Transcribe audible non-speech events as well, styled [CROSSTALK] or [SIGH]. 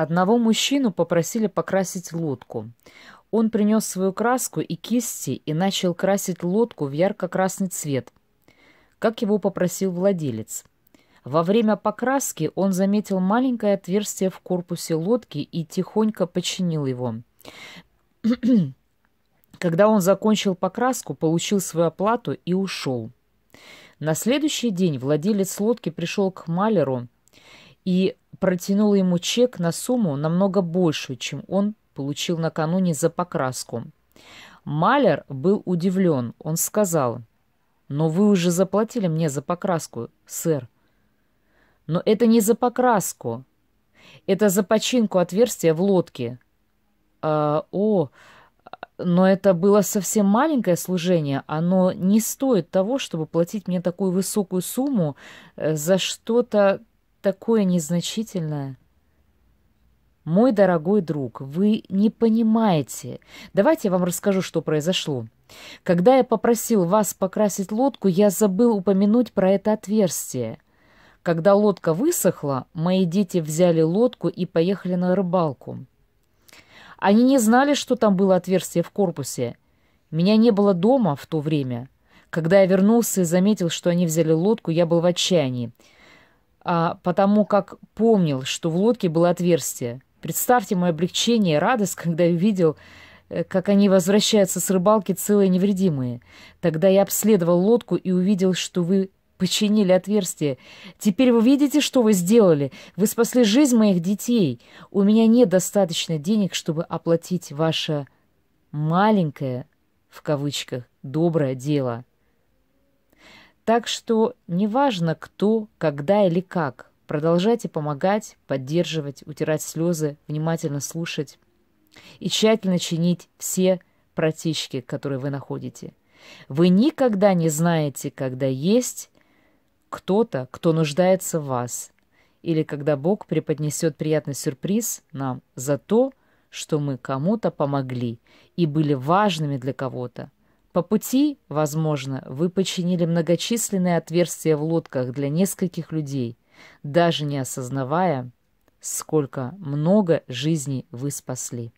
Одного мужчину попросили покрасить лодку. Он принес свою краску и кисти и начал красить лодку в ярко-красный цвет, как его попросил владелец. Во время покраски он заметил маленькое отверстие в корпусе лодки и тихонько починил его. [CLEARS THROAT] Когда он закончил покраску, получил свою оплату и ушел. На следующий день владелец лодки пришел к Малеру и протянула ему чек на сумму намного большую, чем он получил накануне за покраску. Малер был удивлен. Он сказал, «Но вы уже заплатили мне за покраску, сэр». «Но это не за покраску. Это за починку отверстия в лодке». А, «О, но это было совсем маленькое служение. Оно не стоит того, чтобы платить мне такую высокую сумму э, за что-то такое незначительное. «Мой дорогой друг, вы не понимаете. Давайте я вам расскажу, что произошло. Когда я попросил вас покрасить лодку, я забыл упомянуть про это отверстие. Когда лодка высохла, мои дети взяли лодку и поехали на рыбалку. Они не знали, что там было отверстие в корпусе. Меня не было дома в то время. Когда я вернулся и заметил, что они взяли лодку, я был в отчаянии а, потому как помнил, что в лодке было отверстие. Представьте мое облегчение и радость, [LAUGHS] когда я увидел, э, как они возвращаются с рыбалки целые невредимые. Тогда я обследовал лодку и увидел, что вы починили отверстие. Теперь вы видите, что вы сделали? Вы спасли жизнь моих детей. У меня нет достаточно денег, чтобы оплатить ваше «маленькое», в кавычках, «доброе дело». Так что неважно кто, когда или как, продолжайте помогать, поддерживать, утирать слезы, внимательно слушать и тщательно чинить все протечки, которые вы находите. Вы никогда не знаете, когда есть кто-то, кто нуждается в вас, или когда Бог преподнесет приятный сюрприз нам за то, что мы кому-то помогли и были важными для кого-то. По пути, возможно, вы починили многочисленные отверстия в лодках для нескольких людей, даже не осознавая, сколько много жизней вы спасли.